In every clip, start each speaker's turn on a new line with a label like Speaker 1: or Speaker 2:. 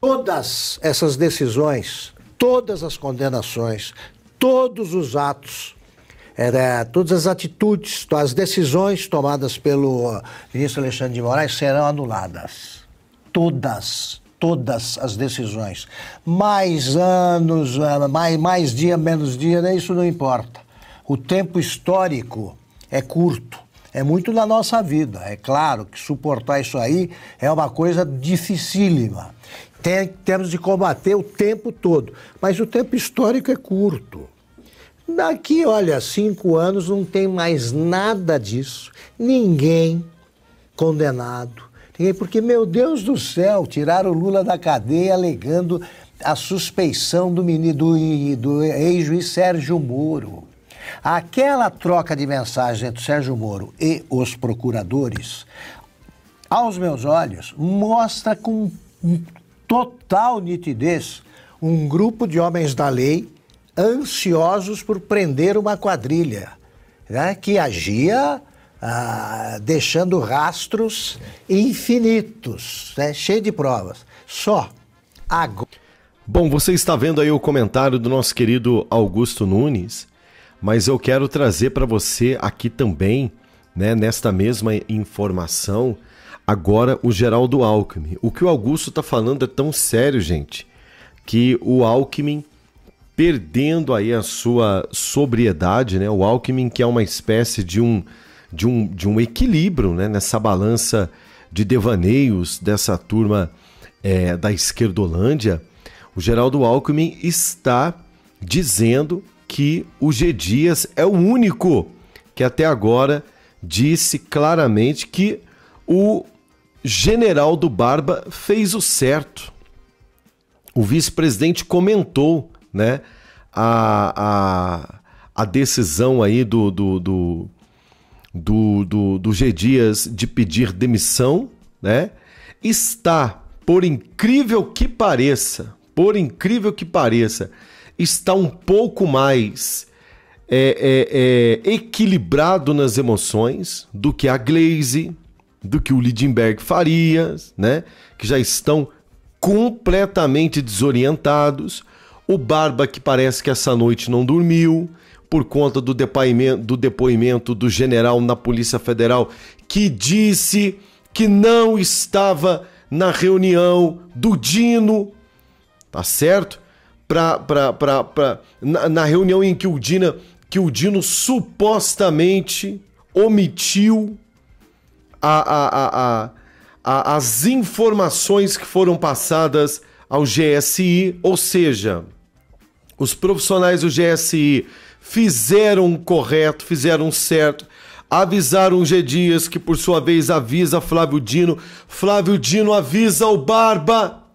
Speaker 1: todas essas decisões, todas as condenações, todos os atos, era, todas as atitudes, as decisões tomadas pelo ah, ministro Alexandre de Moraes serão anuladas. Todas, todas as decisões. Mais anos, ah, mais, mais dia, menos dia, né? isso não importa. O tempo histórico é curto. É muito na nossa vida. É claro que suportar isso aí é uma coisa dificílima tem, temos de combater o tempo todo. Mas o tempo histórico é curto. Daqui, olha, cinco anos não tem mais nada disso. Ninguém condenado. Ninguém, porque, meu Deus do céu, tiraram o Lula da cadeia alegando a suspeição do, do, do ex-juiz Sérgio Moro. Aquela troca de mensagem entre Sérgio Moro e os procuradores, aos meus olhos, mostra com total nitidez um grupo de homens da lei ansiosos por prender uma quadrilha né, que agia ah, deixando rastros infinitos, né, cheio de provas. Só
Speaker 2: agora. Bom, você está vendo aí o comentário do nosso querido Augusto Nunes, mas eu quero trazer para você aqui também, né, nesta mesma informação, Agora o Geraldo Alckmin. O que o Augusto está falando é tão sério, gente, que o Alckmin perdendo aí a sua sobriedade, né? O Alckmin que é uma espécie de um de um, de um equilíbrio, né? Nessa balança de devaneios dessa turma é, da esquerdolândia, o Geraldo Alckmin está dizendo que o G Dias é o único que até agora disse claramente que o general do Barba fez o certo. O vice-presidente comentou né, a, a, a decisão aí do, do, do, do, do, do G. Dias de pedir demissão. Né? Está, por incrível que pareça, por incrível que pareça, está um pouco mais é, é, é, equilibrado nas emoções do que a Glaze, do que o Lindenberg faria, né? Que já estão completamente desorientados. O Barba que parece que essa noite não dormiu por conta do depoimento, do depoimento do general na Polícia Federal que disse que não estava na reunião do Dino, tá certo? Pra, pra, pra, pra, na, na reunião em que o Dina que o Dino supostamente omitiu a, a, a, as informações que foram passadas ao GSI, ou seja, os profissionais do GSI fizeram o correto, fizeram o certo, avisaram o G Dias, que por sua vez avisa Flávio Dino, Flávio Dino avisa o Barba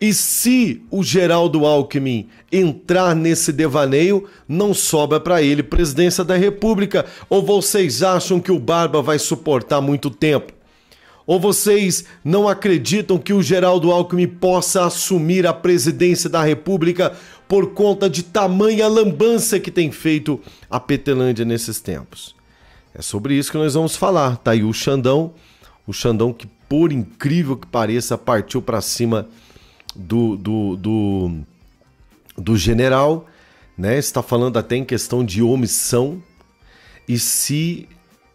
Speaker 2: e se o Geraldo Alckmin entrar nesse devaneio, não sobra para ele presidência da República? Ou vocês acham que o Barba vai suportar muito tempo? Ou vocês não acreditam que o Geraldo Alckmin possa assumir a presidência da República por conta de tamanha lambança que tem feito a Petelândia nesses tempos? É sobre isso que nós vamos falar. Tá aí o Xandão, o Xandão que, por incrível que pareça, partiu para cima do, do, do, do general, né? está falando até em questão de omissão, e se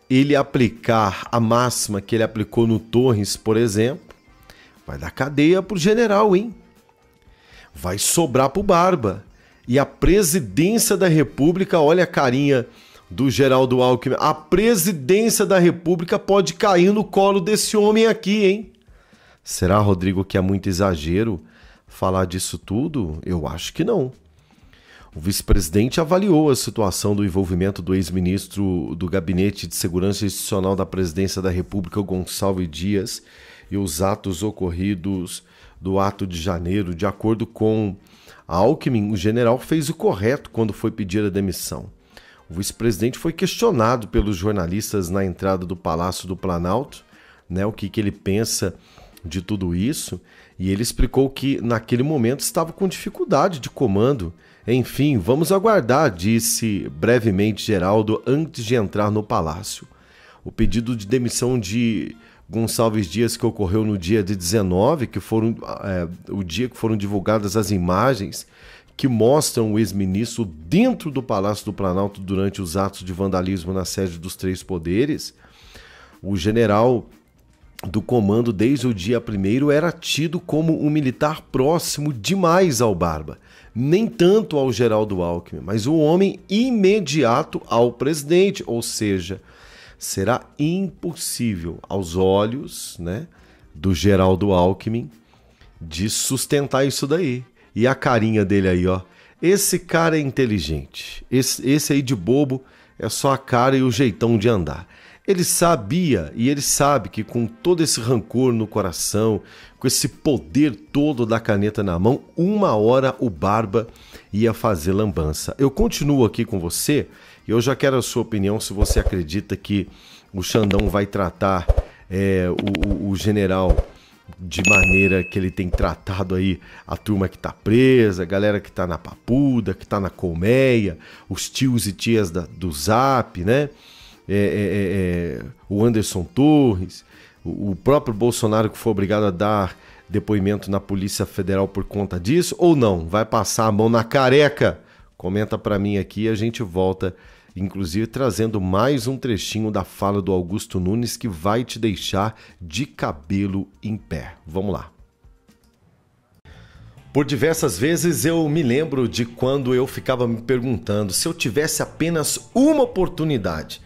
Speaker 2: ele aplicar a máxima que ele aplicou no Torres, por exemplo, vai dar cadeia para o general, hein? Vai sobrar para o Barba. E a presidência da República, olha a carinha do Geraldo Alckmin, a presidência da República pode cair no colo desse homem aqui, hein? Será, Rodrigo, que é muito exagero falar disso tudo? Eu acho que não. O vice-presidente avaliou a situação do envolvimento do ex-ministro do Gabinete de Segurança Institucional da Presidência da República, Gonçalves Dias, e os atos ocorridos do ato de janeiro. De acordo com a Alckmin, o general fez o correto quando foi pedir a demissão. O vice-presidente foi questionado pelos jornalistas na entrada do Palácio do Planalto, né, o que, que ele pensa de tudo isso, e ele explicou que, naquele momento, estava com dificuldade de comando. Enfim, vamos aguardar, disse brevemente Geraldo antes de entrar no palácio. O pedido de demissão de Gonçalves Dias, que ocorreu no dia de 19, que foram, é, o dia que foram divulgadas as imagens que mostram o ex-ministro dentro do Palácio do Planalto durante os atos de vandalismo na sede dos três poderes, o general do comando desde o dia primeiro era tido como um militar próximo demais ao Barba, nem tanto ao Geraldo Alckmin, mas um homem imediato ao presidente, ou seja, será impossível aos olhos, né, do Geraldo Alckmin de sustentar isso daí. E a carinha dele aí, ó. Esse cara é inteligente. Esse, esse aí de bobo é só a cara e o jeitão de andar. Ele sabia e ele sabe que com todo esse rancor no coração, com esse poder todo da caneta na mão, uma hora o Barba ia fazer lambança. Eu continuo aqui com você e eu já quero a sua opinião se você acredita que o Xandão vai tratar é, o, o general de maneira que ele tem tratado aí a turma que tá presa, a galera que tá na papuda, que tá na colmeia, os tios e tias da, do zap, né? É é, é, é, o Anderson Torres, o, o próprio Bolsonaro que foi obrigado a dar depoimento na Polícia Federal por conta disso ou não? Vai passar a mão na careca? Comenta para mim aqui e a gente volta, inclusive trazendo mais um trechinho da fala do Augusto Nunes que vai te deixar de cabelo em pé. Vamos lá. Por diversas vezes eu me lembro de quando eu ficava me perguntando se eu tivesse apenas uma oportunidade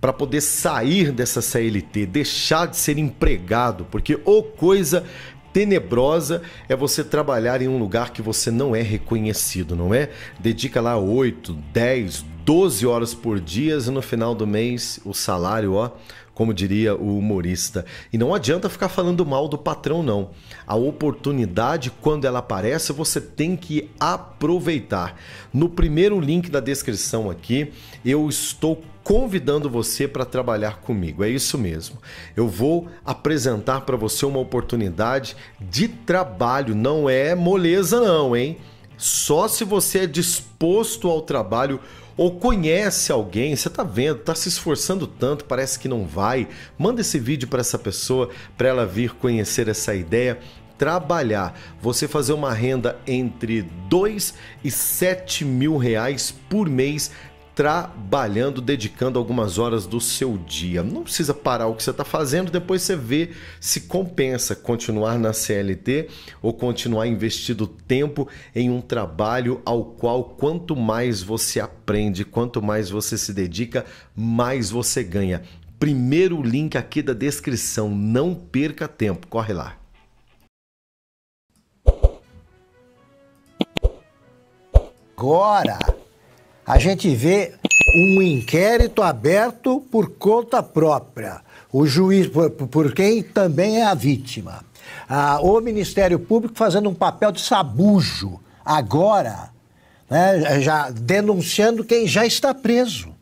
Speaker 2: para poder sair dessa CLT, deixar de ser empregado, porque ou coisa tenebrosa é você trabalhar em um lugar que você não é reconhecido, não é? Dedica lá 8, 10, 12 horas por dia e no final do mês o salário, ó, como diria o humorista. E não adianta ficar falando mal do patrão, não. A oportunidade, quando ela aparece, você tem que aproveitar. No primeiro link da descrição aqui, eu estou convidando você para trabalhar comigo. É isso mesmo. Eu vou apresentar para você uma oportunidade de trabalho, não é moleza não, hein? Só se você é disposto ao trabalho ou conhece alguém, você está vendo, está se esforçando tanto, parece que não vai, manda esse vídeo para essa pessoa para ela vir conhecer essa ideia trabalhar, você fazer uma renda entre 2 e 7 mil reais por mês trabalhando, dedicando algumas horas do seu dia. Não precisa parar o que você está fazendo, depois você vê se compensa continuar na CLT ou continuar investindo tempo em um trabalho ao qual quanto mais você aprende, quanto mais você se dedica, mais você ganha. Primeiro link aqui da descrição, não perca tempo, corre lá.
Speaker 1: Agora! a gente vê um inquérito aberto por conta própria, o juiz, por, por quem também é a vítima. Ah, o Ministério Público fazendo um papel de sabujo agora, né, já denunciando quem já está preso.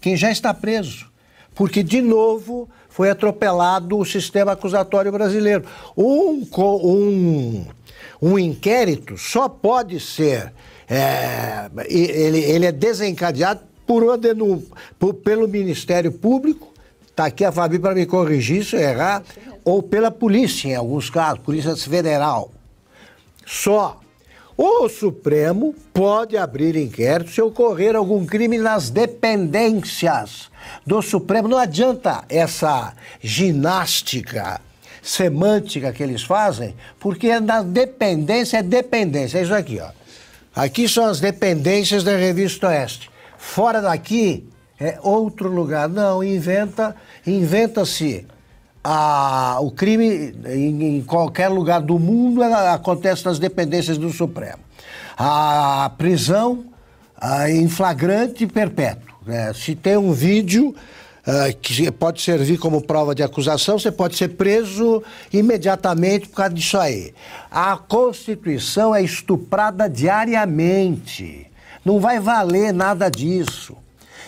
Speaker 1: Quem já está preso. Porque, de novo, foi atropelado o sistema acusatório brasileiro. Um, um, um inquérito só pode ser é, ele, ele é desencadeado por uma denúncia, por, pelo Ministério Público, está aqui a Fabi para me corrigir se eu errar, ou pela polícia, em alguns casos, Polícia Federal. Só o Supremo pode abrir inquérito se ocorrer algum crime nas dependências do Supremo. Não adianta essa ginástica semântica que eles fazem, porque na dependência é dependência. É isso aqui, ó. Aqui são as dependências da Revista Oeste. Fora daqui é outro lugar. Não, inventa, inventa-se. o crime em, em, qualquer lugar do mundo ela, acontece nas dependências do Supremo. A prisão a em flagrante perpétuo. É, se tem um vídeo ah, que pode servir como prova de acusação, você pode ser preso imediatamente por causa disso aí. A Constituição é estuprada diariamente. Não vai valer nada disso.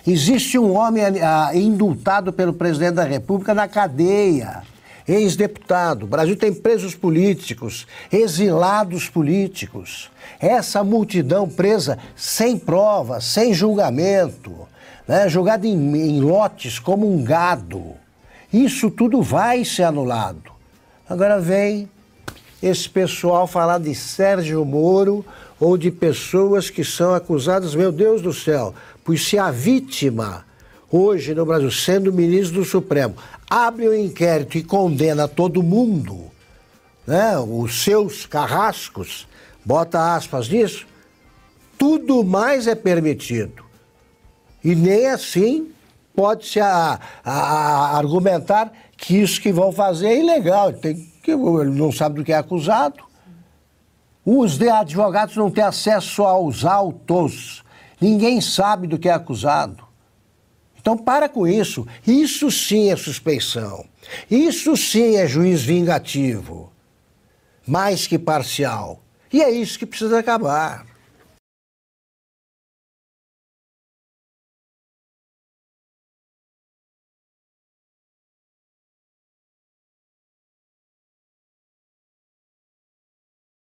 Speaker 1: Existe um homem ah, indultado pelo presidente da República na cadeia. Ex-deputado, o Brasil tem presos políticos, exilados políticos. Essa multidão presa sem prova, sem julgamento né, jogado em, em lotes como um gado. Isso tudo vai ser anulado. Agora vem esse pessoal falar de Sérgio Moro ou de pessoas que são acusadas, meu Deus do céu, pois se a vítima, hoje no Brasil, sendo ministro do Supremo, abre o um inquérito e condena todo mundo, né, os seus carrascos, bota aspas nisso, tudo mais é permitido. E nem assim pode-se argumentar que isso que vão fazer é ilegal. Ele, tem, ele não sabe do que é acusado. Os advogados não têm acesso aos autos. Ninguém sabe do que é acusado. Então, para com isso. Isso sim é suspeição. Isso sim é juiz vingativo.
Speaker 2: Mais que parcial. E é isso que precisa acabar.